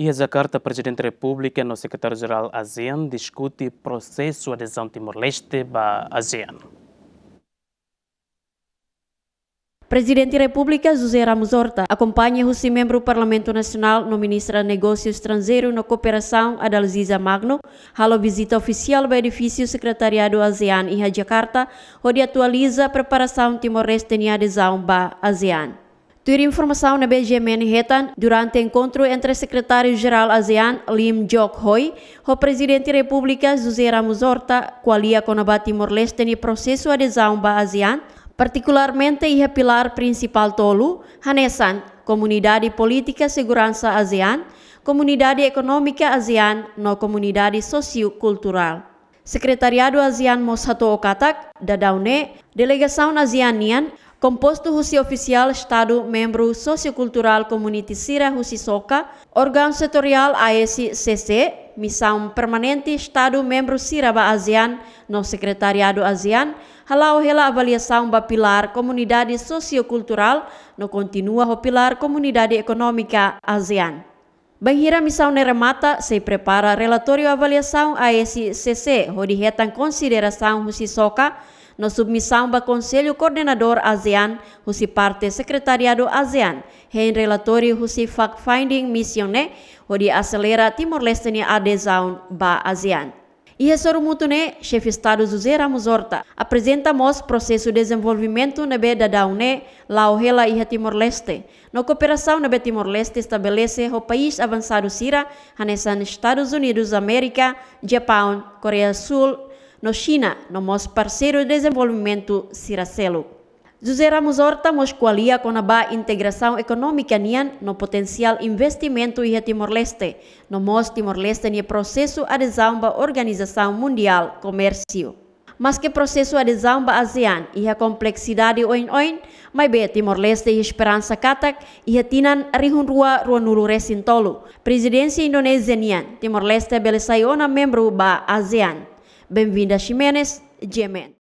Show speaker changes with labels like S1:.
S1: E a Jacarta, Presidente da República, no Secretário-Geral ASEAN, discute processo de adesão Timor-Leste à ASEAN.
S2: Presidente da República José Ramos Horta acompanha o membro do Parlamento Nacional no Ministra Negócios Estrangeiros na cooperação Adalziza Magno, halo visita oficial ao edifício Secretariado ASEAN em Jakarta, onde atualiza a preparação Timor-Leste em adesão à ASEAN. Tuir informação na BGMN Manhattan, durante encontro entre secretário-geral ASEAN Lim Jok Hoi, o presidente da República José Ramos Horta, qualia com a Timor-Leste no processo de adesão ba ASEAN, particularmente e pilar principal tolu, Hanesan, Comunidade Política e Segurança ASEAN, Comunidade Econômica ASEAN, no Comunidade Sociocultural. Secretariado ASEAN Mosato Okatak, Dadaune, Delegação ASEAN Nian, composto husi Oficial Estado Membro Sociocultural Community Sira husi soka, organ setorial ASCC, e permanenti permanente Estado Membro Siraba ASEAN, no Secretariado ASEAN, halau hela avaliasaun ba pilar comunidade sociocultural, no continua ho pilar comunidade econômica ASEAN. Banhira Missão Neremata se prepara relatório avaliação ASCC, e ho dihetan konsiderasaun husi Soka. na submissão do Conselho Coordenador ASEAN, que parte Secretariado ASEAN, em relatório Husi Fact Finding Mission, né, onde acelera Timor-Leste a adesão ba ASEAN. E Ressoro Mutune, chefe de Estado José Ramos Horta, o processo de desenvolvimento na Beda Daune, Laurela e Timor-Leste. Na cooperação na Timor-Leste estabelece o país avançado Sira, Hanessan Estados Unidos da América, Japão, Coreia Sul, no China, no nosso parceiro de desenvolvimento siracelo, José Ramos Horta moscoalia com a integração econômica nian no potencial investimento em Timor-Leste. No nosso Timor-Leste no processo adesão à Organização Mundial Comércio. Mas que processo adesão à ASEAN e a complexidade oin-oin, mas bem Timor-Leste e Esperança Katak e a tinan rihunrua ruanulu sintolo, Presidência Indonésia nian, Timor-Leste belesaiona membro da ASEAN. Benvinda Jiménez, Yemen.